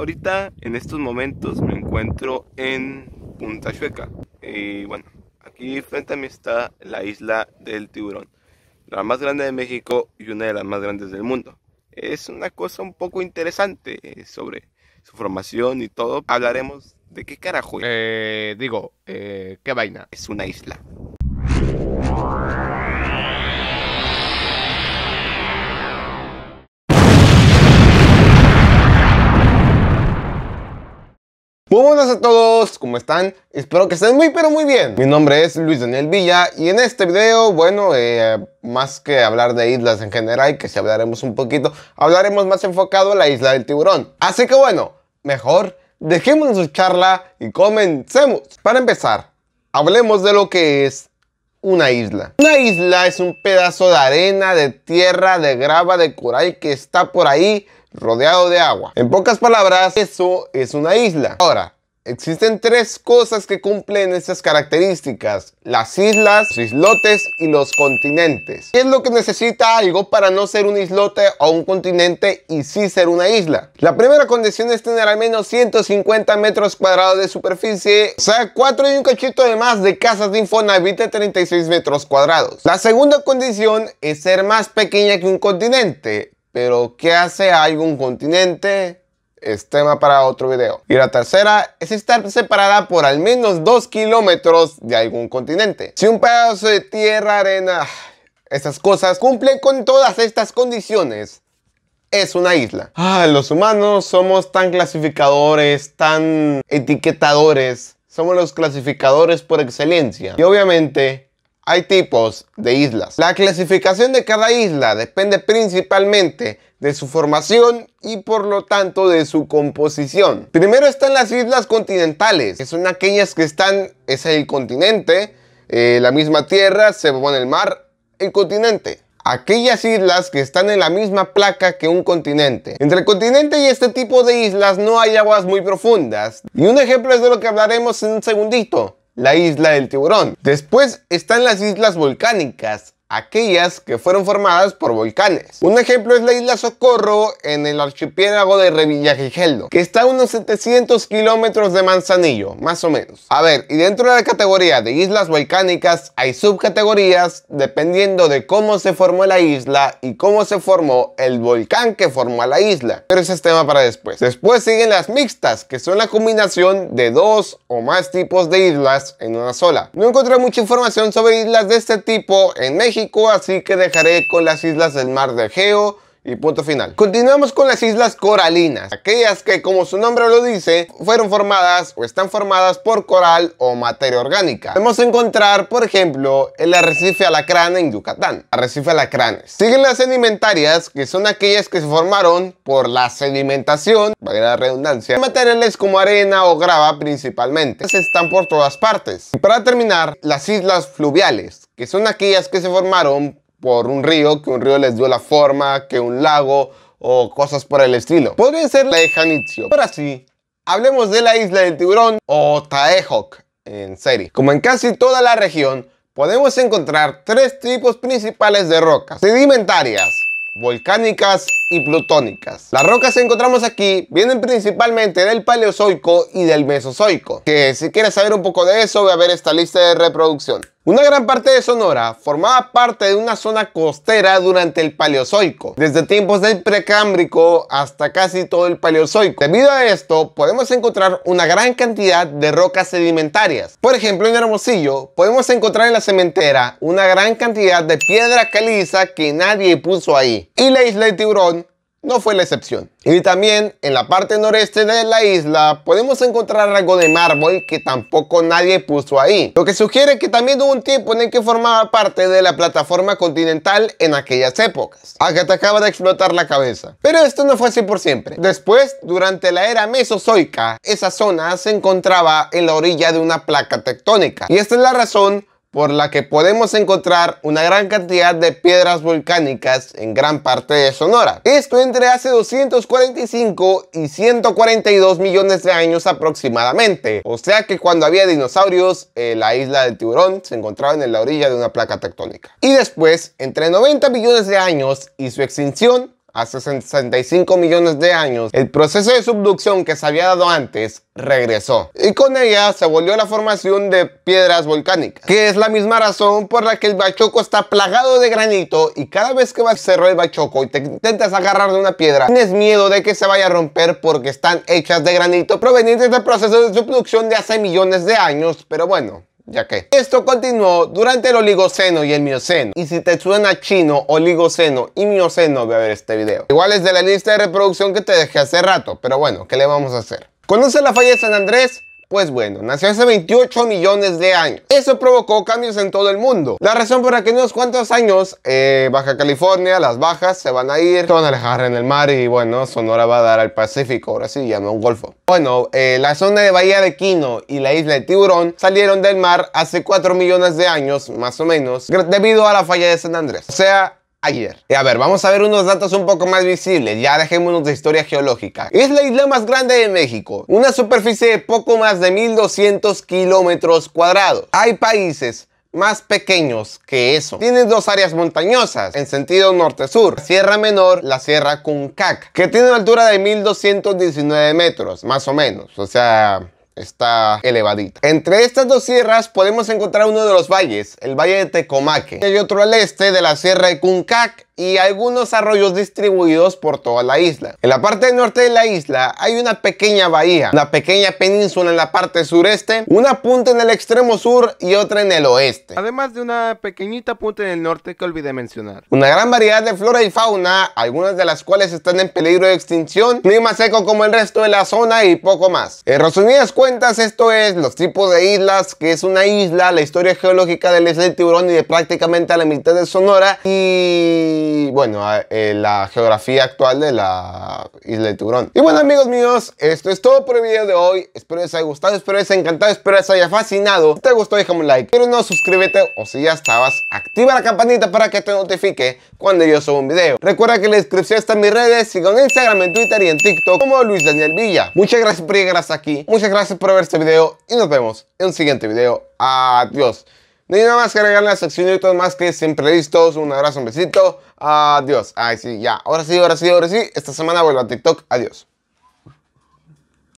Ahorita, en estos momentos, me encuentro en Punta Chueca. Y bueno, aquí frente a mí está la isla del tiburón. La más grande de México y una de las más grandes del mundo. Es una cosa un poco interesante eh, sobre su formación y todo. Hablaremos de qué carajo. Eh, digo, eh, qué vaina. Es una isla. Muy buenas a todos, ¿cómo están? Espero que estén muy pero muy bien. Mi nombre es Luis Daniel Villa y en este video, bueno, eh, más que hablar de islas en general, que si hablaremos un poquito, hablaremos más enfocado en la isla del tiburón. Así que bueno, mejor dejemos su charla y comencemos. Para empezar, hablemos de lo que es una isla. Una isla es un pedazo de arena, de tierra, de grava, de coral que está por ahí rodeado de agua. En pocas palabras, eso es una isla. Ahora, Existen tres cosas que cumplen estas características, las islas, los islotes y los continentes. ¿Qué es lo que necesita algo para no ser un islote o un continente y sí ser una isla? La primera condición es tener al menos 150 metros cuadrados de superficie, o sea, cuatro y un cachito de más de casas de Infonavit de 36 metros cuadrados. La segunda condición es ser más pequeña que un continente. Pero, ¿qué hace algo un continente? es tema para otro video. Y la tercera es estar separada por al menos dos kilómetros de algún continente. Si un pedazo de tierra, arena, esas cosas cumplen con todas estas condiciones, es una isla. Ah, los humanos somos tan clasificadores, tan etiquetadores. Somos los clasificadores por excelencia. Y obviamente hay tipos de islas. La clasificación de cada isla depende principalmente de su formación y por lo tanto de su composición. Primero están las islas continentales, que son aquellas que están, es el continente, eh, la misma tierra, se pone el mar, el continente. Aquellas islas que están en la misma placa que un continente. Entre el continente y este tipo de islas no hay aguas muy profundas. Y un ejemplo es de lo que hablaremos en un segundito la isla del tiburón. Después están las islas volcánicas, aquellas que fueron formadas por volcanes. Un ejemplo es la isla Socorro en el archipiélago de Revillagigedo, que está a unos 700 kilómetros de Manzanillo, más o menos. A ver, y dentro de la categoría de islas volcánicas hay subcategorías dependiendo de cómo se formó la isla y cómo se formó el volcán que formó la isla. Pero ese es tema para después. Después siguen las mixtas, que son la combinación de dos o más tipos de islas en una sola. No encontré mucha información sobre islas de este tipo en México así que dejaré con las islas del Mar de Egeo y punto final. Continuamos con las islas coralinas, aquellas que como su nombre lo dice, fueron formadas o están formadas por coral o materia orgánica. Podemos encontrar, por ejemplo, el arrecife alacrán en Yucatán, arrecife alacranes. Siguen las sedimentarias, que son aquellas que se formaron por la sedimentación, valga la redundancia, de materiales como arena o grava principalmente. Estas están por todas partes. Y para terminar, las islas fluviales, que son aquellas que se formaron por un río, que un río les dio la forma, que un lago o cosas por el estilo. Podría ser la de Janitzio. Ahora sí, hablemos de la isla del tiburón o taehok en serie. Como en casi toda la región, podemos encontrar tres tipos principales de rocas sedimentarias volcánicas y plutónicas. Las rocas que encontramos aquí vienen principalmente del Paleozoico y del Mesozoico, que si quieres saber un poco de eso, voy a ver esta lista de reproducción. Una gran parte de Sonora formaba parte de una zona costera durante el Paleozoico, desde tiempos del Precámbrico hasta casi todo el Paleozoico. Debido a esto, podemos encontrar una gran cantidad de rocas sedimentarias. Por ejemplo, en Hermosillo, podemos encontrar en la cementera una gran cantidad de piedra caliza que nadie puso ahí. Y la isla de Tiburón no fue la excepción. Y también en la parte noreste de la isla podemos encontrar algo de mármol que tampoco nadie puso ahí. Lo que sugiere que también hubo un tiempo en el que formaba parte de la plataforma continental en aquellas épocas. Agatha acaba de explotar la cabeza. Pero esto no fue así por siempre. Después, durante la era mesozoica, esa zona se encontraba en la orilla de una placa tectónica. Y esta es la razón por la que podemos encontrar una gran cantidad de piedras volcánicas en gran parte de Sonora. Esto entre hace 245 y 142 millones de años aproximadamente. O sea que cuando había dinosaurios, eh, la isla del tiburón se encontraba en la orilla de una placa tectónica. Y después, entre 90 millones de años y su extinción, hace 65 millones de años, el proceso de subducción que se había dado antes regresó. Y con ella se volvió la formación de piedras volcánicas, que es la misma razón por la que el bachoco está plagado de granito y cada vez que vas a cerrar el bachoco y te intentas agarrar de una piedra, tienes miedo de que se vaya a romper porque están hechas de granito provenientes del proceso de subducción de hace millones de años, pero bueno, ya que esto continuó durante el Oligoceno y el Mioceno. Y si te suena chino, Oligoceno y Mioceno, voy a ver este video. Igual es de la lista de reproducción que te dejé hace rato, pero bueno, ¿qué le vamos a hacer? ¿Conoce la falla de San Andrés? Pues bueno, nació hace 28 millones de años. Eso provocó cambios en todo el mundo. La razón por la que en unos cuantos años eh, Baja California, las bajas, se van a ir, se van a alejar en el mar y bueno, Sonora va a dar al Pacífico, ahora sí, llama un golfo. Bueno, eh, la zona de Bahía de Quino y la isla de Tiburón salieron del mar hace 4 millones de años, más o menos, debido a la falla de San Andrés. O sea, ayer. Eh, a ver, vamos a ver unos datos un poco más visibles, ya dejémonos de historia geológica. Es la isla más grande de México, una superficie de poco más de 1200 kilómetros cuadrados. Hay países más pequeños que eso. Tienen dos áreas montañosas en sentido norte-sur, Sierra Menor, la Sierra Cuncac, que tiene una altura de 1219 metros, más o menos, o sea, está elevadita. Entre estas dos sierras podemos encontrar uno de los valles, el Valle de Tecomaque. Y hay otro al este de la Sierra de Cuncac, y algunos arroyos distribuidos por toda la isla. En la parte norte de la isla hay una pequeña bahía, una pequeña península en la parte sureste, una punta en el extremo sur y otra en el oeste. Además de una pequeñita punta en el norte que olvidé mencionar. Una gran variedad de flora y fauna, algunas de las cuales están en peligro de extinción, clima seco como el resto de la zona y poco más. En resumidas cuentas, esto es los tipos de islas, que es una isla, la historia geológica del este tiburón y de prácticamente a la mitad de Sonora y y bueno, eh, la geografía actual de la isla de Tiburón. Y bueno amigos míos, esto es todo por el video de hoy. Espero les haya gustado, espero les haya encantado, espero les haya fascinado. Si te gustó déjame un like, pero no suscríbete o si ya estabas, activa la campanita para que te notifique cuando yo suba un video. Recuerda que en la descripción en mis redes, sigo en Instagram, en Twitter y en TikTok como Luis Daniel Villa. Muchas gracias por llegar hasta aquí, muchas gracias por ver este video y nos vemos en un siguiente video. Adiós. No hay nada más que agregar a la sección de YouTube más que siempre listos. Un abrazo, un besito. Adiós. Ay, sí, ya. Ahora sí, ahora sí, ahora sí. Esta semana vuelvo a TikTok. Adiós.